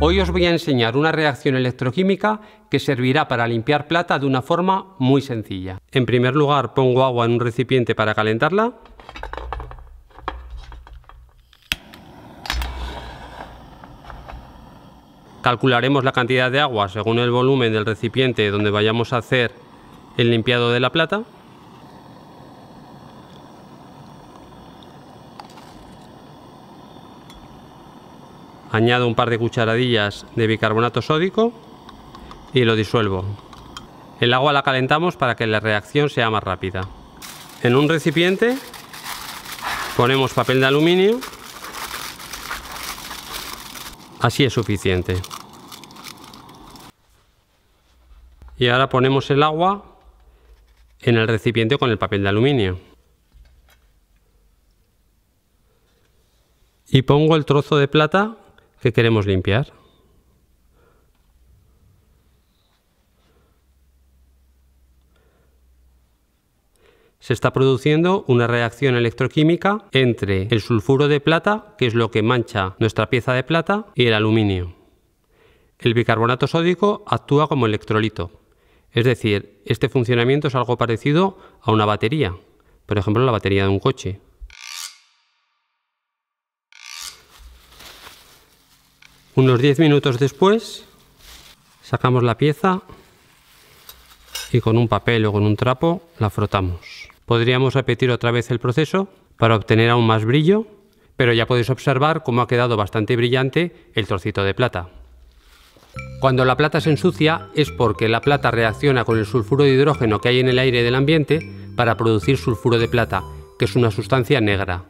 Hoy os voy a enseñar una reacción electroquímica que servirá para limpiar plata de una forma muy sencilla. En primer lugar pongo agua en un recipiente para calentarla. Calcularemos la cantidad de agua según el volumen del recipiente donde vayamos a hacer el limpiado de la plata. añado un par de cucharadillas de bicarbonato sódico y lo disuelvo. El agua la calentamos para que la reacción sea más rápida. En un recipiente ponemos papel de aluminio. Así es suficiente. Y ahora ponemos el agua en el recipiente con el papel de aluminio. Y pongo el trozo de plata que queremos limpiar? se está produciendo una reacción electroquímica entre el sulfuro de plata, que es lo que mancha nuestra pieza de plata, y el aluminio. El bicarbonato sódico actúa como electrolito, es decir, este funcionamiento es algo parecido a una batería, por ejemplo la batería de un coche. Unos 10 minutos después sacamos la pieza y con un papel o con un trapo la frotamos. Podríamos repetir otra vez el proceso para obtener aún más brillo, pero ya podéis observar cómo ha quedado bastante brillante el trocito de plata. Cuando la plata se ensucia es porque la plata reacciona con el sulfuro de hidrógeno que hay en el aire del ambiente para producir sulfuro de plata, que es una sustancia negra.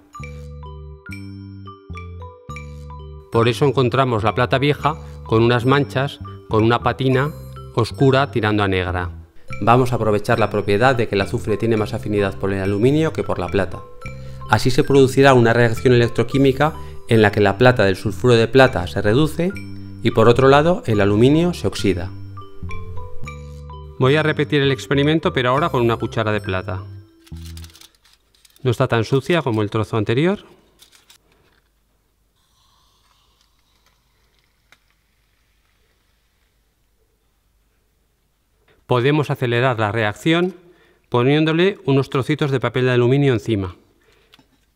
Por eso encontramos la plata vieja con unas manchas, con una patina oscura tirando a negra. Vamos a aprovechar la propiedad de que el azufre tiene más afinidad por el aluminio que por la plata. Así se producirá una reacción electroquímica en la que la plata del sulfuro de plata se reduce y por otro lado el aluminio se oxida. Voy a repetir el experimento pero ahora con una cuchara de plata. No está tan sucia como el trozo anterior, podemos acelerar la reacción poniéndole unos trocitos de papel de aluminio encima.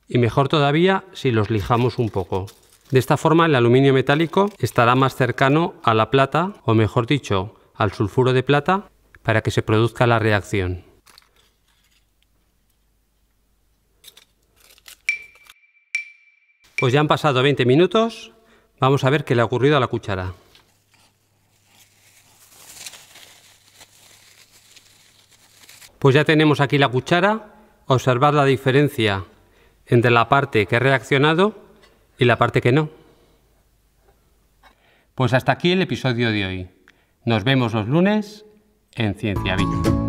Y mejor todavía si los lijamos un poco. De esta forma el aluminio metálico estará más cercano a la plata, o mejor dicho, al sulfuro de plata, para que se produzca la reacción. Pues ya han pasado 20 minutos, vamos a ver qué le ha ocurrido a la cuchara. Pues ya tenemos aquí la cuchara, observar la diferencia entre la parte que ha reaccionado y la parte que no. Pues hasta aquí el episodio de hoy. Nos vemos los lunes en Ciencia Viva.